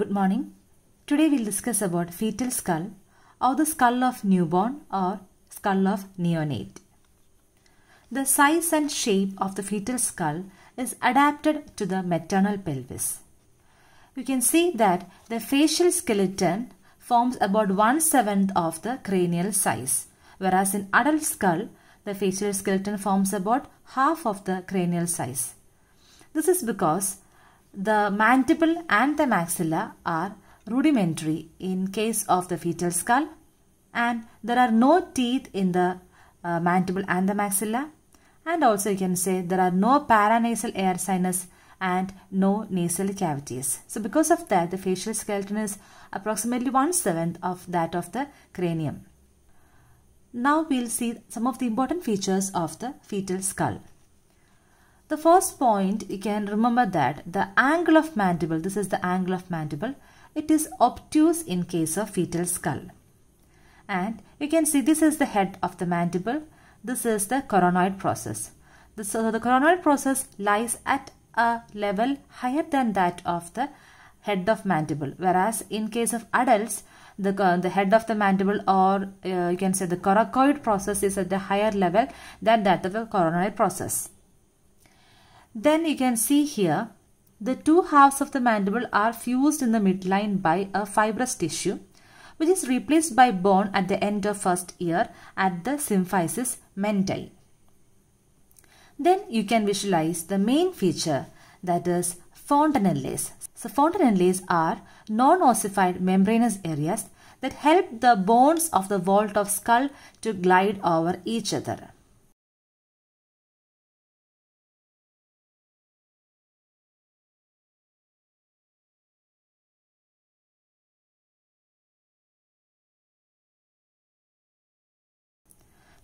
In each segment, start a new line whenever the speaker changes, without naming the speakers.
Good morning. Today we'll discuss about fetal skull or the skull of newborn or skull of neonate. The size and shape of the fetal skull is adapted to the maternal pelvis. You can see that the facial skeleton forms about one-seventh of the cranial size, whereas in adult skull, the facial skeleton forms about half of the cranial size. This is because the mandible and the maxilla are rudimentary in case of the fetal skull and there are no teeth in the uh, mandible and the maxilla and also you can say there are no paranasal air sinus and no nasal cavities. So because of that the facial skeleton is approximately one seventh of that of the cranium. Now we'll see some of the important features of the fetal skull. The first point, you can remember that the angle of mandible, this is the angle of mandible, it is obtuse in case of fetal skull. And you can see this is the head of the mandible, this is the coronoid process. so the coronoid process lies at a level higher than that of the head of mandible, whereas in case of adults, the, uh, the head of the mandible or uh, you can say the coracoid process is at a higher level than that of the coronoid process. Then you can see here the two halves of the mandible are fused in the midline by a fibrous tissue which is replaced by bone at the end of first year at the symphysis mental. Then you can visualize the main feature that is fontanelles. So fontanelles are non-ossified membranous areas that help the bones of the vault of skull to glide over each other.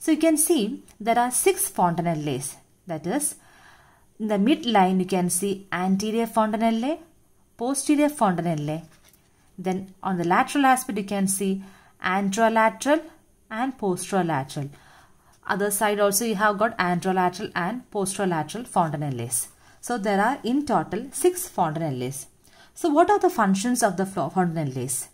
So you can see there are six fontanelles. That is, in the midline you can see anterior fontanelle, posterior fontanelle. Then on the lateral aspect you can see anterolateral and posterolateral. Other side also you have got anterolateral and posterolateral fontanelles. So there are in total six fontanelles. So what are the functions of the fontanelles?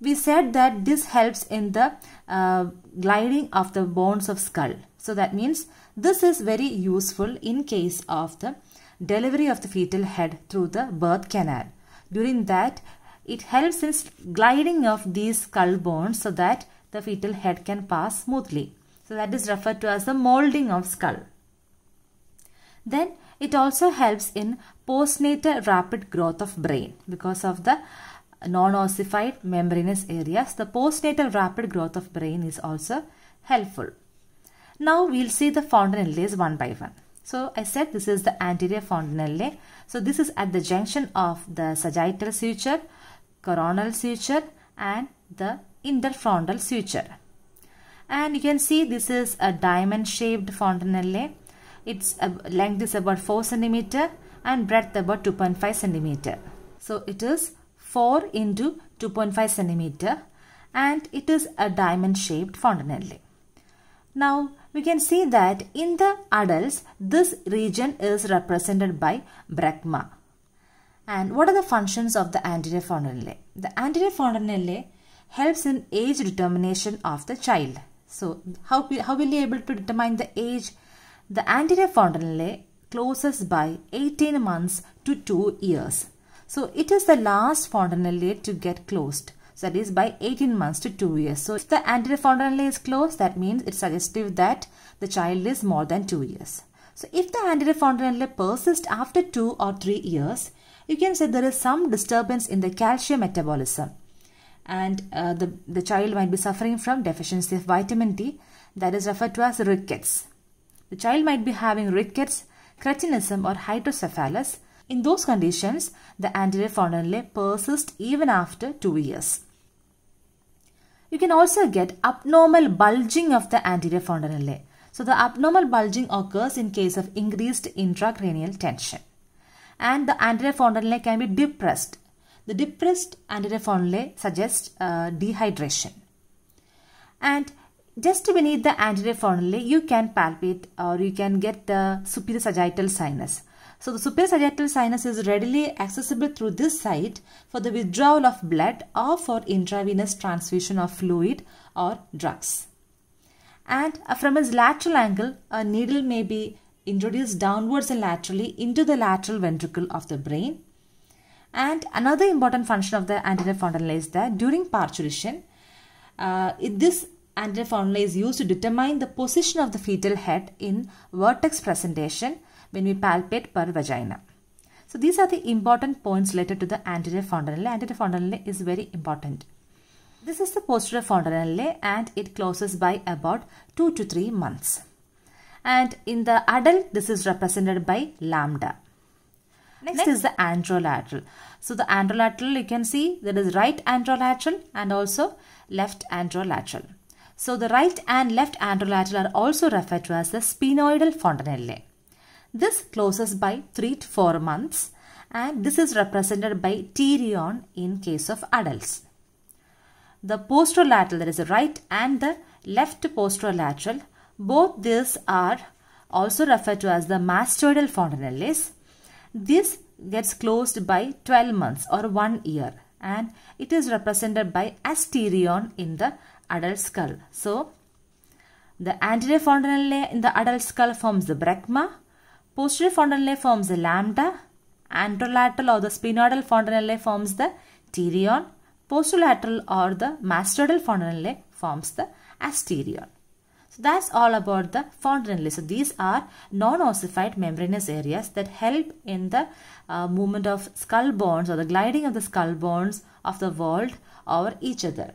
we said that this helps in the uh, gliding of the bones of skull. So that means this is very useful in case of the delivery of the fetal head through the birth canal. During that, it helps in gliding of these skull bones so that the fetal head can pass smoothly. So that is referred to as the molding of skull. Then it also helps in postnatal rapid growth of brain because of the non-ossified membranous areas, the postnatal rapid growth of brain is also helpful. Now we'll see the fontanelles one by one. So I said this is the anterior fontanelle. So this is at the junction of the sagittal suture, coronal suture and the interfrontal suture. And you can see this is a diamond shaped fontanelle. Its length is about 4 cm and breadth about 2.5 cm. So it is 4 into 2.5 centimeter and it is a diamond shaped fontanelle. Now we can see that in the adults this region is represented by brachma. And what are the functions of the anterior fontanelle? The anterior fontanelle helps in age determination of the child. So how, how will you able to determine the age? The anterior fontanelle closes by 18 months to 2 years. So it is the last fontanelle to get closed. So that is by 18 months to 2 years. So if the anterior fontanelle is closed, that means it's suggestive that the child is more than 2 years. So if the anterior fontanelle persists after 2 or 3 years, you can say there is some disturbance in the calcium metabolism and uh, the, the child might be suffering from deficiency of vitamin D that is referred to as rickets. The child might be having rickets, cretinism or hydrocephalus in those conditions, the anterior fontanelle persists even after 2 years. You can also get abnormal bulging of the anterior fontanelle. So the abnormal bulging occurs in case of increased intracranial tension. And the anterior fontanelle can be depressed. The depressed anterior fontanelle suggests uh, dehydration. And just beneath the anterior fontanelle, you can palpate or you can get the superior sagittal sinus. So the suprasagittal sinus is readily accessible through this site for the withdrawal of blood or for intravenous transfusion of fluid or drugs. And uh, from its lateral angle, a needle may be introduced downwards and laterally into the lateral ventricle of the brain. And another important function of the anterior fontanella is that during parturition, uh, it, this anterior fontanella is used to determine the position of the fetal head in vertex presentation when we palpate per vagina. So these are the important points related to the anterior fontanelle. Anterior fontanelle is very important. This is the posterior fontanelle and it closes by about 2 to 3 months. And in the adult, this is represented by lambda. Next, Next is the anterolateral. So the anterolateral, you can see there is right anterolateral and also left anterolateral. So the right and left anterolateral are also referred to as the spinoidal fontanelle. This closes by 3 to 4 months and this is represented by terion in case of adults. The posterolateral, that is the right and the left posterolateral, both these are also referred to as the mastoidal fontanelles. This gets closed by 12 months or 1 year and it is represented by asterion in the adult skull. So, the anterior fontanelle in the adult skull forms the brachma Posterior fontanelle forms the lambda, anterolateral or the spinodal fontanelle forms the pterion, posterolateral or the mastoidal fontanelle forms the asterion. So that's all about the fontanelle. So these are non-ossified membranous areas that help in the uh, movement of skull bones or the gliding of the skull bones of the world over each other.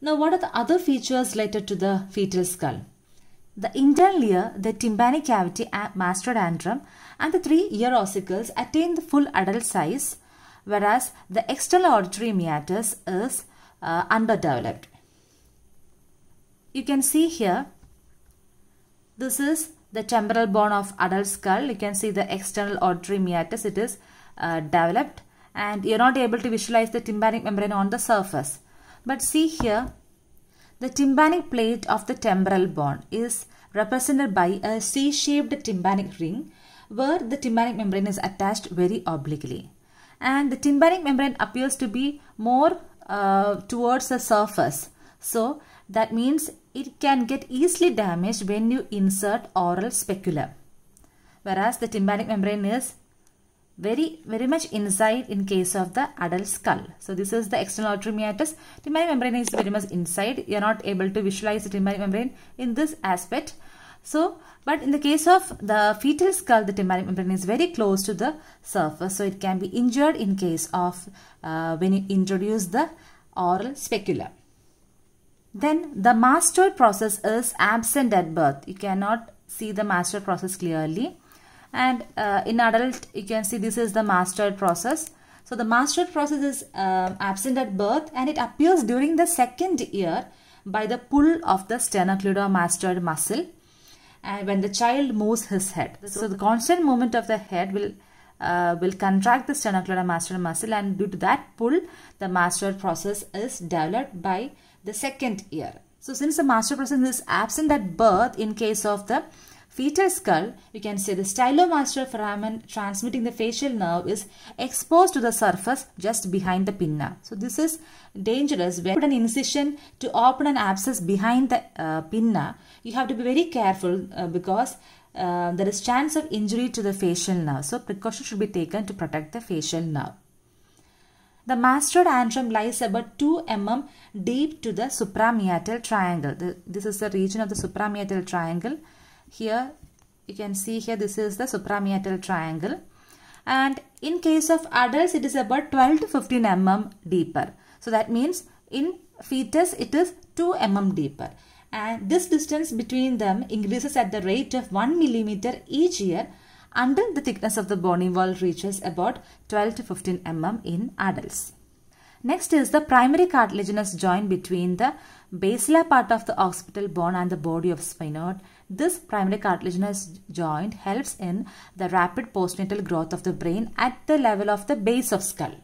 Now what are the other features related to the fetal skull? the internal ear, the tympanic cavity mastodandrum and the three ear ossicles attain the full adult size whereas the external auditory meatus is uh, underdeveloped. You can see here this is the temporal bone of adult skull. You can see the external auditory meatus it is uh, developed and you're not able to visualize the tympanic membrane on the surface. But see here the tympanic plate of the temporal bone is represented by a C-shaped tympanic ring where the tympanic membrane is attached very obliquely. And the tympanic membrane appears to be more uh, towards the surface. So that means it can get easily damaged when you insert oral speculum. Whereas the tympanic membrane is very very much inside in case of the adult skull. So this is the external auditory meatus. Primary membrane is very much inside. You are not able to visualize the primary membrane in this aspect. So, but in the case of the fetal skull, the tympanic membrane is very close to the surface. So, it can be injured in case of uh, when you introduce the oral speculum. Then, the mastoid process is absent at birth. You cannot see the mastoid process clearly and uh, in adult you can see this is the mastoid process so the mastoid process is um, absent at birth and it appears during the second year by the pull of the sternocleidomastoid muscle and uh, when the child moves his head so the constant movement of the head will uh, will contract the sternocleidomastoid muscle and due to that pull the mastoid process is developed by the second year so since the mastoid process is absent at birth in case of the fetal skull, you can say the stylomaster foramen transmitting the facial nerve is exposed to the surface just behind the pinna. So this is dangerous. When you put an incision to open an abscess behind the uh, pinna, you have to be very careful uh, because uh, there is chance of injury to the facial nerve. So precaution should be taken to protect the facial nerve. The mastoid antrum lies about 2 mm deep to the supramiatal triangle. The, this is the region of the supramiatal triangle here you can see here this is the supramental triangle and in case of adults it is about 12 to 15 mm deeper so that means in fetus it is 2 mm deeper and this distance between them increases at the rate of 1 millimeter each year until the thickness of the bony wall reaches about 12 to 15 mm in adults. Next is the primary cartilaginous joint between the basilar part of the occipital bone and the body of spinod. This primary cartilaginous joint helps in the rapid postnatal growth of the brain at the level of the base of skull.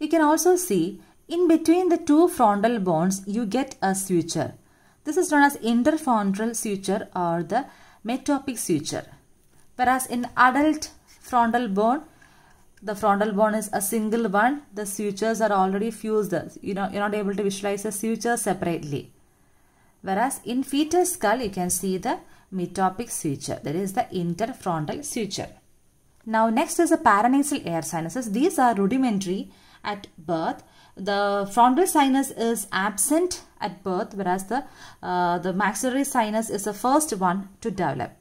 You can also see in between the two frontal bones you get a suture. This is known as interfrontal suture or the metopic suture. Whereas in adult frontal bone the frontal bone is a single one the sutures are already fused you know you're not able to visualize the suture separately whereas in fetal skull you can see the metopic suture that is the interfrontal suture now next is the paranasal air sinuses these are rudimentary at birth the frontal sinus is absent at birth whereas the uh, the maxillary sinus is the first one to develop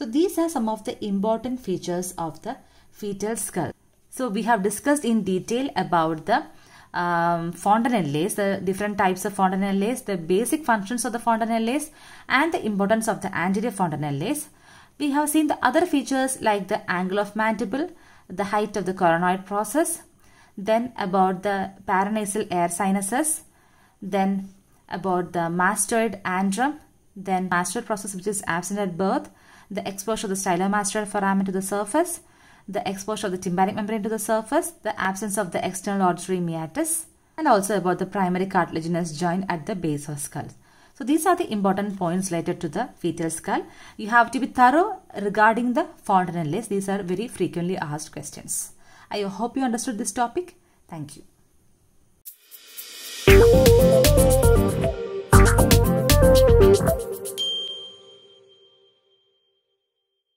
so these are some of the important features of the fetal skull. So we have discussed in detail about the um, fontanelles, the different types of fontanelles, the basic functions of the fontanelles and the importance of the anterior fontanelles. We have seen the other features like the angle of mandible, the height of the coronoid process, then about the paranasal air sinuses, then about the mastoid antrum, then mastoid process which is absent at birth, the exposure of the stylomastoid foramen to the surface, the exposure of the tympanic membrane to the surface, the absence of the external auditory meatus, and also about the primary cartilaginous joint at the base of skull. So these are the important points related to the fetal skull. You have to be thorough regarding the fontanelles. These are very frequently asked questions. I hope you understood this topic. Thank you. Thank you.